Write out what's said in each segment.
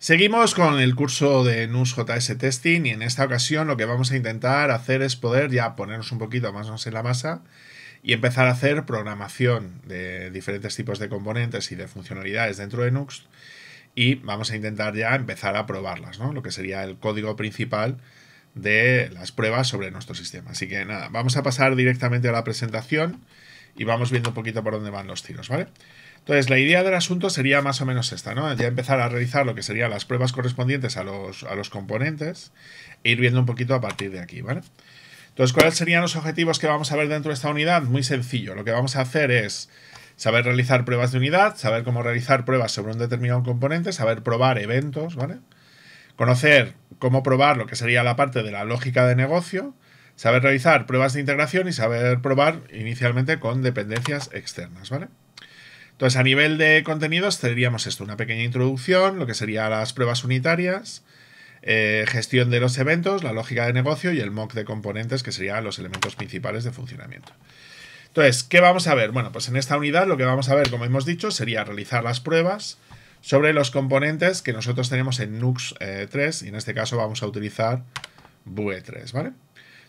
Seguimos con el curso de JS Testing y en esta ocasión lo que vamos a intentar hacer es poder ya ponernos un poquito más en la masa y empezar a hacer programación de diferentes tipos de componentes y de funcionalidades dentro de Nux y vamos a intentar ya empezar a probarlas, ¿no? lo que sería el código principal de las pruebas sobre nuestro sistema. Así que nada, vamos a pasar directamente a la presentación y vamos viendo un poquito por dónde van los tiros, ¿vale? vale entonces, la idea del asunto sería más o menos esta, ¿no? Ya empezar a realizar lo que serían las pruebas correspondientes a los, a los componentes e ir viendo un poquito a partir de aquí, ¿vale? Entonces, ¿cuáles serían los objetivos que vamos a ver dentro de esta unidad? Muy sencillo, lo que vamos a hacer es saber realizar pruebas de unidad, saber cómo realizar pruebas sobre un determinado componente, saber probar eventos, ¿vale? Conocer cómo probar lo que sería la parte de la lógica de negocio, saber realizar pruebas de integración y saber probar inicialmente con dependencias externas, ¿vale? Entonces, a nivel de contenidos, tendríamos esto, una pequeña introducción, lo que serían las pruebas unitarias, eh, gestión de los eventos, la lógica de negocio y el mock de componentes, que serían los elementos principales de funcionamiento. Entonces, ¿qué vamos a ver? Bueno, pues en esta unidad lo que vamos a ver, como hemos dicho, sería realizar las pruebas sobre los componentes que nosotros tenemos en Nux 3 eh, y en este caso vamos a utilizar Vue 3, ¿vale?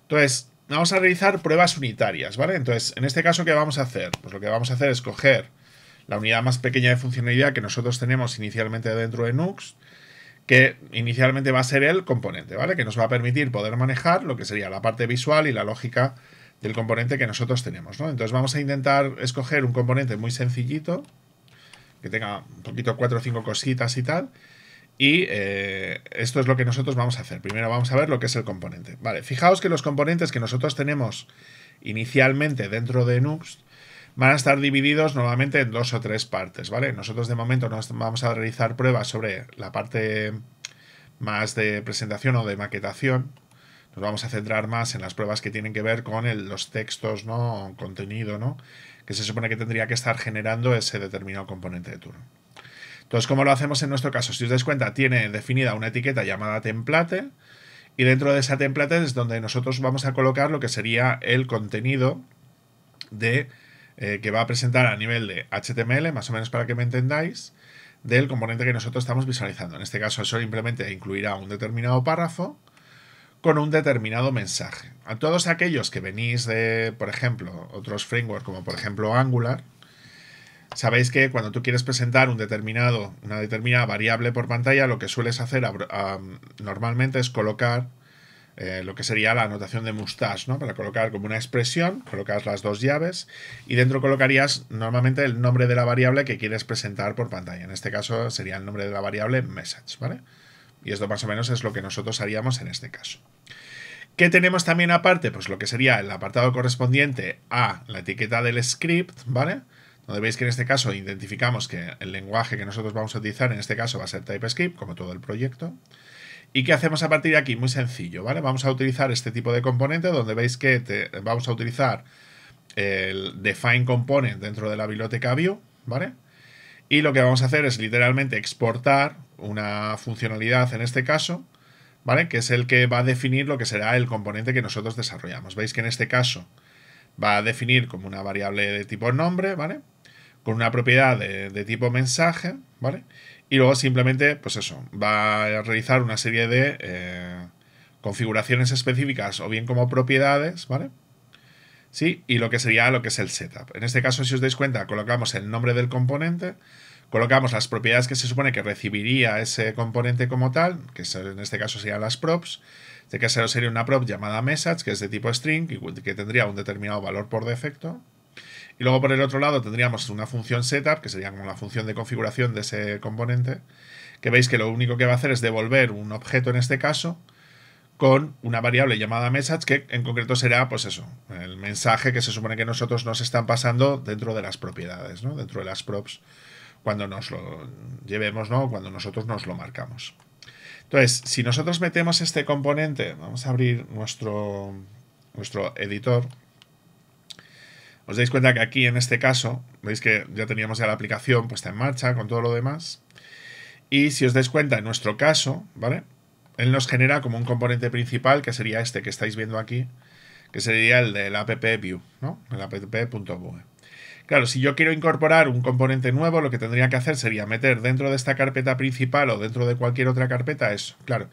Entonces, vamos a realizar pruebas unitarias, ¿vale? Entonces, en este caso, ¿qué vamos a hacer? Pues lo que vamos a hacer es coger la unidad más pequeña de funcionalidad que nosotros tenemos inicialmente dentro de Nux, que inicialmente va a ser el componente, ¿vale? Que nos va a permitir poder manejar lo que sería la parte visual y la lógica del componente que nosotros tenemos, ¿no? Entonces vamos a intentar escoger un componente muy sencillito, que tenga un poquito cuatro o cinco cositas y tal, y eh, esto es lo que nosotros vamos a hacer. Primero vamos a ver lo que es el componente. Vale, fijaos que los componentes que nosotros tenemos inicialmente dentro de Nux van a estar divididos normalmente en dos o tres partes, ¿vale? Nosotros de momento nos vamos a realizar pruebas sobre la parte más de presentación o de maquetación. Nos vamos a centrar más en las pruebas que tienen que ver con los textos, ¿no? Contenido, ¿no? Que se supone que tendría que estar generando ese determinado componente de turno. Entonces, ¿cómo lo hacemos en nuestro caso? Si os dais cuenta, tiene definida una etiqueta llamada template y dentro de esa template es donde nosotros vamos a colocar lo que sería el contenido de eh, que va a presentar a nivel de HTML, más o menos para que me entendáis, del componente que nosotros estamos visualizando. En este caso, eso simplemente incluirá un determinado párrafo con un determinado mensaje. A todos aquellos que venís de, por ejemplo, otros frameworks como por ejemplo Angular, sabéis que cuando tú quieres presentar un determinado, una determinada variable por pantalla, lo que sueles hacer normalmente es colocar eh, lo que sería la anotación de mustache, ¿no? Para colocar como una expresión, colocas las dos llaves y dentro colocarías normalmente el nombre de la variable que quieres presentar por pantalla. En este caso sería el nombre de la variable message, ¿vale? Y esto más o menos es lo que nosotros haríamos en este caso. ¿Qué tenemos también aparte? Pues lo que sería el apartado correspondiente a la etiqueta del script, ¿vale? Donde veis que en este caso identificamos que el lenguaje que nosotros vamos a utilizar en este caso va a ser TypeScript, como todo el proyecto. ¿Y qué hacemos a partir de aquí? Muy sencillo, ¿vale? Vamos a utilizar este tipo de componente donde veis que vamos a utilizar el define component dentro de la biblioteca view, ¿vale? Y lo que vamos a hacer es literalmente exportar una funcionalidad en este caso, ¿vale? Que es el que va a definir lo que será el componente que nosotros desarrollamos. Veis que en este caso va a definir como una variable de tipo nombre, ¿vale? Con una propiedad de tipo mensaje, ¿vale? Y luego simplemente, pues eso, va a realizar una serie de eh, configuraciones específicas o bien como propiedades, ¿vale? Sí, y lo que sería lo que es el setup. En este caso, si os dais cuenta, colocamos el nombre del componente, colocamos las propiedades que se supone que recibiría ese componente como tal, que en este caso serían las props. De este caso sería una prop llamada message, que es de tipo string, que tendría un determinado valor por defecto. Y luego por el otro lado tendríamos una función setup, que sería como la función de configuración de ese componente, que veis que lo único que va a hacer es devolver un objeto en este caso con una variable llamada message que en concreto será pues eso, el mensaje que se supone que nosotros nos están pasando dentro de las propiedades, ¿no? dentro de las props cuando nos lo llevemos, ¿no? cuando nosotros nos lo marcamos. Entonces, si nosotros metemos este componente, vamos a abrir nuestro, nuestro editor, os dais cuenta que aquí en este caso, veis que ya teníamos la aplicación puesta en marcha con todo lo demás. Y si os dais cuenta, en nuestro caso, ¿vale? Él nos genera como un componente principal que sería este que estáis viendo aquí, que sería el del app view, ¿no? El app.vue. Claro, si yo quiero incorporar un componente nuevo, lo que tendría que hacer sería meter dentro de esta carpeta principal o dentro de cualquier otra carpeta eso. Claro,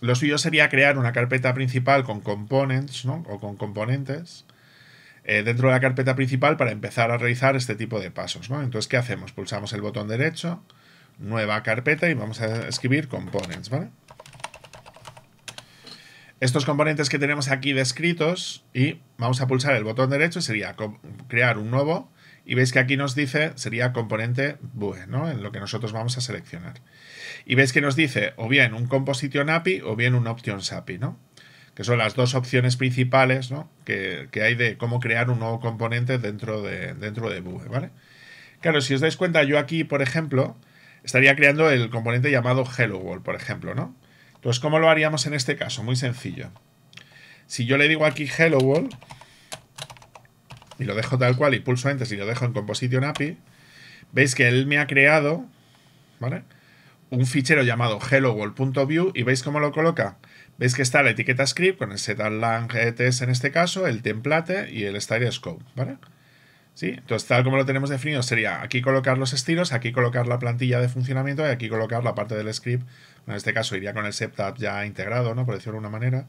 lo suyo sería crear una carpeta principal con components, ¿no? O con componentes eh, dentro de la carpeta principal para empezar a realizar este tipo de pasos. Entonces, ¿qué hacemos? Pulsamos el botón derecho, nueva carpeta y vamos a escribir components. ¿vale? Estos componentes que tenemos aquí descritos y vamos a pulsar el botón derecho, sería crear un nuevo y veis que aquí nos dice, sería componente BUE, ¿no? en lo que nosotros vamos a seleccionar. Y veis que nos dice o bien un Composition API o bien un Options API. ¿no? que son las dos opciones principales ¿no? que, hay de cómo crear un nuevo componente dentro de, dentro de Vue, ¿vale? Claro, si os dais cuenta, yo aquí, por ejemplo, estaría creando el componente llamado Hello World, por ejemplo, ¿no? Entonces, ¿cómo lo haríamos en este caso? Muy sencillo. Si yo le digo aquí Hello World, y lo dejo tal cual, y pulso Enter, y lo dejo en Composition API, veis que él me ha creado, Un fichero llamado helloworld.view, y veis cómo lo coloca Veis que está la etiqueta script con el setup ETS en este caso, el template y el scope, ¿vale? ¿Sí? Entonces, tal como lo tenemos definido, sería aquí colocar los estilos, aquí colocar la plantilla de funcionamiento y aquí colocar la parte del script. en este caso iría con el setup ya integrado, ¿no? Por decirlo de una manera.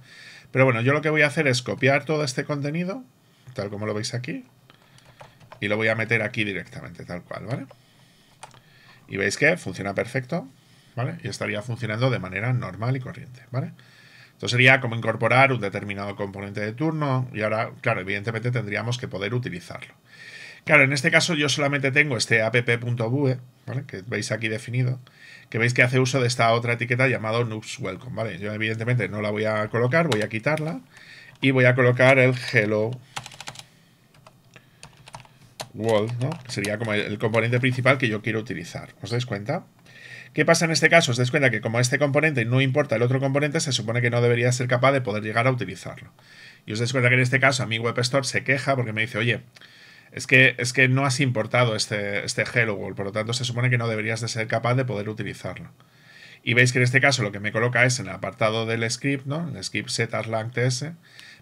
Pero bueno, yo lo que voy a hacer es copiar todo este contenido, tal como lo veis aquí, y lo voy a meter aquí directamente, tal cual, ¿vale? Y veis que funciona perfecto, ¿vale? Y estaría funcionando de manera normal y corriente, ¿vale? vale esto sería como incorporar un determinado componente de turno y ahora, claro, evidentemente tendríamos que poder utilizarlo. Claro, en este caso yo solamente tengo este app.vue, ¿vale? que veis aquí definido, que veis que hace uso de esta otra etiqueta llamada noobs.welcome. welcome, ¿vale? Yo evidentemente no la voy a colocar, voy a quitarla y voy a colocar el hello world, ¿no? Sería como el componente principal que yo quiero utilizar. ¿Os dais cuenta? ¿Qué pasa en este caso? Os dais cuenta que como este componente no importa el otro componente, se supone que no debería ser capaz de poder llegar a utilizarlo. Y os dais cuenta que en este caso a mi web store se queja porque me dice, oye, es que, es que no has importado este, este Hello World, por lo tanto se supone que no deberías de ser capaz de poder utilizarlo. Y veis que en este caso lo que me coloca es en el apartado del script, ¿no? El script setAslang ts,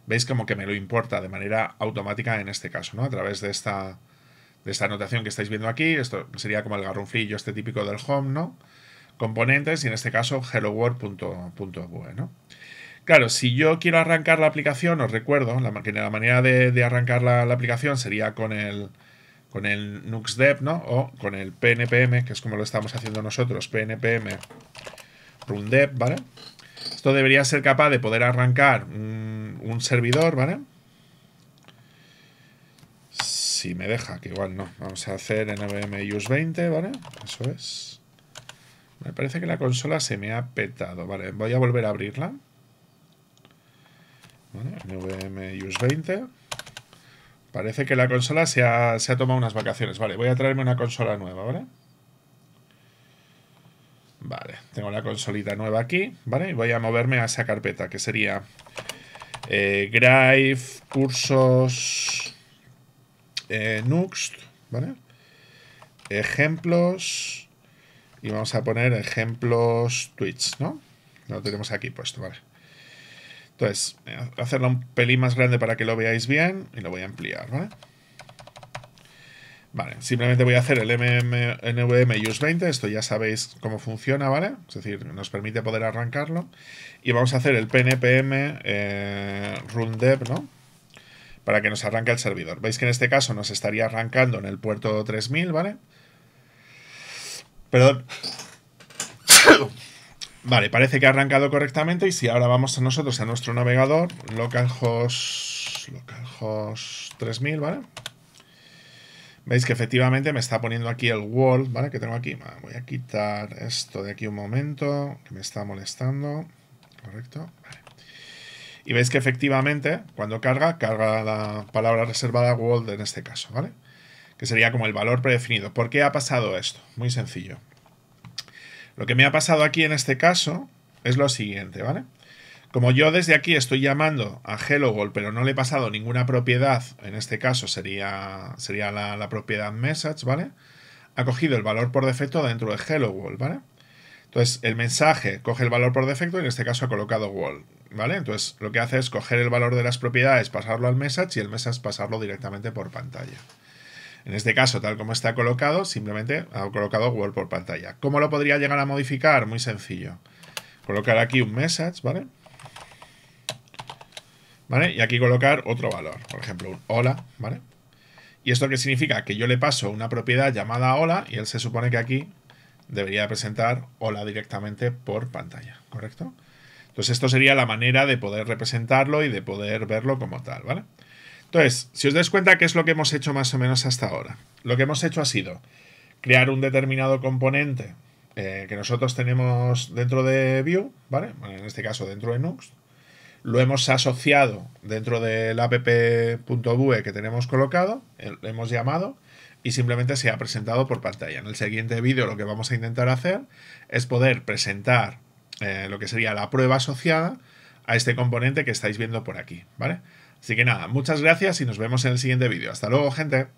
veis como que me lo importa de manera automática en este caso, ¿no? A través de esta, de esta anotación que estáis viendo aquí, esto sería como el garrunfrillo este típico del home, ¿no? componentes y en este caso hello ¿no? Claro, si yo quiero arrancar la aplicación, os recuerdo la, la manera de, arrancar la, aplicación sería con el, con el NuxDev ¿no? o con el PNPM, que es como lo estamos haciendo nosotros, PNPM RunDev, ¿vale? Esto debería ser capaz de poder arrancar un, servidor, ¿vale? Si me deja, que igual no. Vamos a hacer nvm use 20, ¿vale? Eso es. Me parece que la consola se me ha petado. Vale, voy a volver a abrirla. Vale, NVM Use 20. Parece que la consola se ha, tomado unas vacaciones. Vale, voy a traerme una consola nueva, ¿vale? Vale, tengo la consolita nueva aquí, ¿vale? Y voy a moverme a esa carpeta, que sería eh, Drive, cursos, eh, Nuxt, ¿vale? Ejemplos, y vamos a poner ejemplos Twitch, ¿no? Lo tenemos aquí puesto, vale. Entonces, eh, hacerlo un pelín más grande para que lo veáis bien y lo voy a ampliar, ¿vale? Vale, simplemente voy a hacer el MM, use 20, esto ya sabéis cómo funciona, ¿vale? Es decir, nos permite poder arrancarlo. Y vamos a hacer el PNPM eh, run dev, ¿no? Para que nos arranque el servidor. Veis que en este caso nos estaría arrancando en el puerto 3000, ¿vale? vale Perdón. Vale, parece que ha arrancado correctamente y si ahora vamos a nosotros a nuestro navegador, localhost, localhost 3000, ¿vale? Veis que efectivamente me está poniendo aquí el world, ¿vale? Que tengo aquí. Voy a quitar esto de aquí un momento, que me está molestando. Correcto. Vale. Y veis que efectivamente, cuando carga, carga la palabra reservada world en este caso, ¿vale? vale que sería como el valor predefinido. ¿Por qué ha pasado esto? Muy sencillo. Lo que me ha pasado aquí en este caso es lo siguiente, ¿vale? Como yo desde aquí estoy llamando a Hello World, pero no le he pasado ninguna propiedad, en este caso sería, sería la, propiedad message, ¿vale? Ha cogido el valor por defecto dentro de Hello World, ¿vale? Entonces el mensaje coge el valor por defecto y en este caso ha colocado Wall. ¿vale? Entonces lo que hace es coger el valor de las propiedades, pasarlo al message y el message pasarlo directamente por pantalla. En este caso, tal como está colocado, simplemente ha colocado Word por pantalla. ¿Cómo lo podría llegar a modificar? Muy sencillo. Colocar aquí un message, ¿vale? ¿Vale? Y aquí colocar otro valor, por ejemplo, un hola, ¿vale? ¿Y esto qué significa? Que yo le paso una propiedad llamada hola y él se supone que aquí debería presentar hola directamente por pantalla, ¿correcto? Entonces esto sería la manera de poder representarlo y de poder verlo como tal, ¿vale? Entonces, si os dais cuenta, ¿qué es lo que hemos hecho más o menos hasta ahora? Lo que hemos hecho ha sido crear un determinado componente eh, que nosotros tenemos dentro de Vue, ¿vale? en este caso dentro de Nux. Lo hemos asociado dentro del app.vue que tenemos colocado, eh, lo hemos llamado y simplemente se ha presentado por pantalla. En el siguiente vídeo lo que vamos a intentar hacer es poder presentar eh, lo que sería la prueba asociada a este componente que estáis viendo por aquí, ¿vale? Así que nada, muchas gracias y nos vemos en el siguiente vídeo. Hasta luego, gente.